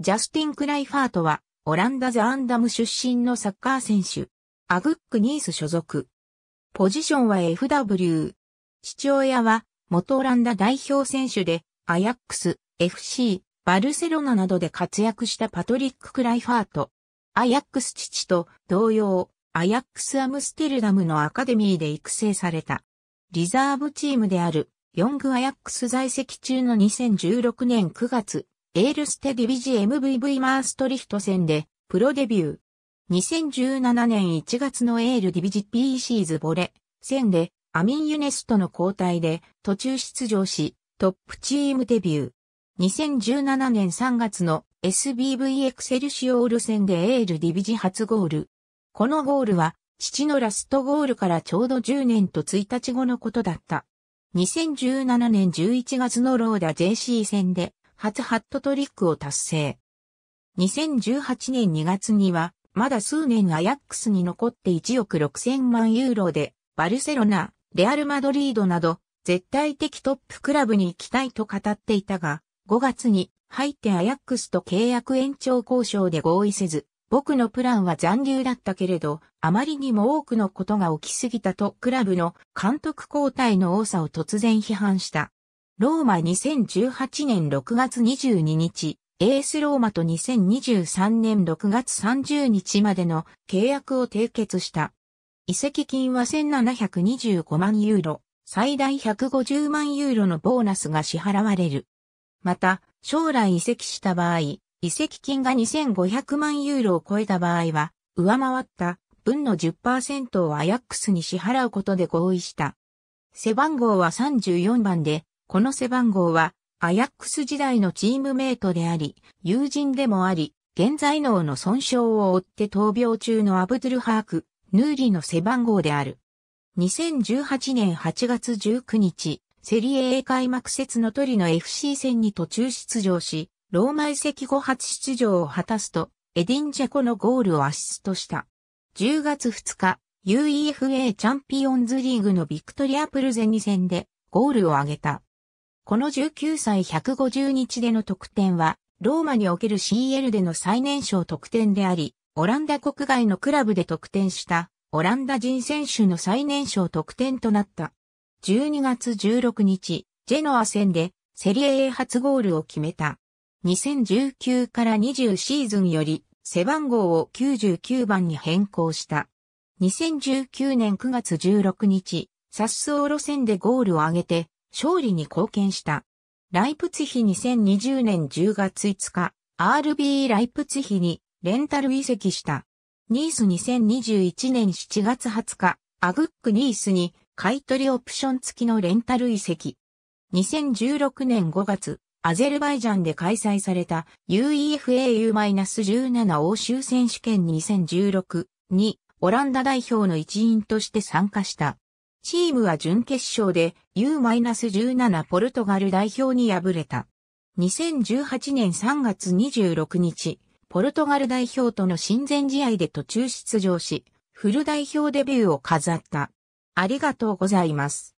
ジャスティン・クライファートは、オランダ・ザ・アンダム出身のサッカー選手。アグック・ニース所属。ポジションは FW。父親は、元オランダ代表選手で、アヤックス、FC、バルセロナなどで活躍したパトリック・クライファート。アヤックス父と同様、アヤックス・アムステルダムのアカデミーで育成された。リザーブチームである、ヨング・アヤックス在籍中の2016年9月、エールステディビジ MVV マーストリヒト戦で、プロデビュー。2017年1月のエールディビジ PC ズボレ、戦で、アミン・ユネストの交代で、途中出場し、トップチームデビュー。2017年3月の SBV エクセルシオール戦でエールディビジ初ゴール。このゴールは、父のラストゴールからちょうど10年と1日後のことだった。2017年11月のローダ JC 戦で、初ハットトリックを達成。2018年2月には、まだ数年アヤックスに残って1億6000万ユーロで、バルセロナ、レアルマドリードなど、絶対的トップクラブに行きたいと語っていたが、5月に入ってアヤックスと契約延長交渉で合意せず、僕のプランは残留だったけれど、あまりにも多くのことが起きすぎたとクラブの監督交代の多さを突然批判した。ローマ2018年6月22日、エースローマと2023年6月30日までの契約を締結した。移籍金は1725万ユーロ、最大150万ユーロのボーナスが支払われる。また、将来移籍した場合、移籍金が2500万ユーロを超えた場合は、上回った分の10%をアヤックスに支払うことで合意した。背番号は34番で、この背番号は、アヤックス時代のチームメイトであり、友人でもあり、現在脳の損傷を負って闘病中のアブドゥルハーク、ヌーリの背番号である。2018年8月19日、セリエ A 開幕節のトリの FC 戦に途中出場し、ローマ遺跡後初出場を果たすと、エディンジェコのゴールをアシストした。10月2日、UEFA チャンピオンズリーグのビクトリアプルゼニ戦でゴールを挙げた。この19歳150日での得点は、ローマにおける CL での最年少得点であり、オランダ国外のクラブで得点したオランダ人選手の最年少得点となった。12月16日、ジェノア戦でセリエ A 初ゴールを決めた。2019から20シーズンより背番号を99番に変更した。2019年9月16日、サッスオロ戦でゴールを挙げて勝利に貢献した。ライプツヒ2020年10月5日、RB ライプツヒにレンタル移籍した。ニース2021年7月20日、アグックニースに買取オプション付きのレンタル移籍。2016年5月、アゼルバイジャンで開催された UEFAU-17 欧州選手権2016にオランダ代表の一員として参加した。チームは準決勝で U-17 ポルトガル代表に敗れた。2018年3月26日、ポルトガル代表との親善試合で途中出場し、フル代表デビューを飾った。ありがとうございます。